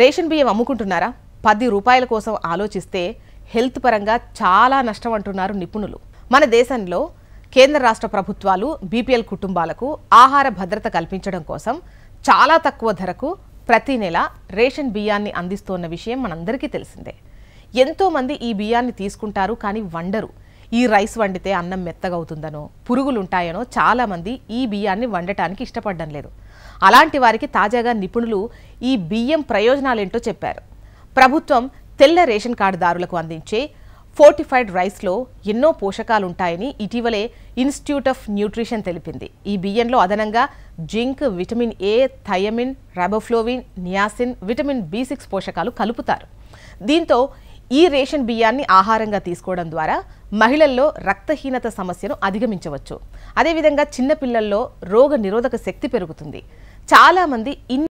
ration బియ్యం అమ్ముకుంటున్నారా పది రూపాయల కోసం ఆలోచిస్తే హెల్త్ పరంగా చాలా నష్టం అంటున్నారు నిపుణులు మన దేశంలో కేంద్ర రాష్ట్ర ప్రభుత్వాలు బీపీఎల్ కుటుంబాలకు ఆహార భద్రత కల్పించడం కోసం చాలా తక్కువ ధరకు ప్రతి నెల రేషన్ బియ్యాన్ని అందిస్తోన్న విషయం మనందరికీ తెలిసిందే ఎంతోమంది ఈ బియ్యాన్ని తీసుకుంటారు కానీ వండరు ఈ రైస్ వండితే అన్నం మెత్తగా అవుతుందనో పురుగులు ఉంటాయనో చాలామంది ఈ బియ్యాన్ని వండటానికి ఇష్టపడడం లేదు అలాంటి వారికి తాజాగా నిపుణులు ఈ బియ్యం ప్రయోజనాలేంటో చెప్పారు ప్రభుత్వం తెల్ల రేషన్ కార్డుదారులకు అందించే ఫోర్టిఫైడ్ రైస్లో ఎన్నో పోషకాలుంటాయని ఇటీవలే ఇన్స్టిట్యూట్ ఆఫ్ న్యూట్రిషన్ తెలిపింది ఈ బియ్యంలో అదనంగా zinc vitamin A thiamine riboflavin niacin vitamin B six పోషకాలు కలుపుతారు దీంతో ఈ రేషన్ బియ్యాన్ని ఆహారంగా తీసుకోవడం ద్వారా మహిళల్లో రక్తహీనత సమస్యను అధిగమించవచ్చు అదేవిధంగా చిన్నపిల్లల్లో రోగ నిరోధక శక్తి పెరుగుతుంది చాలామంది ఇన్ని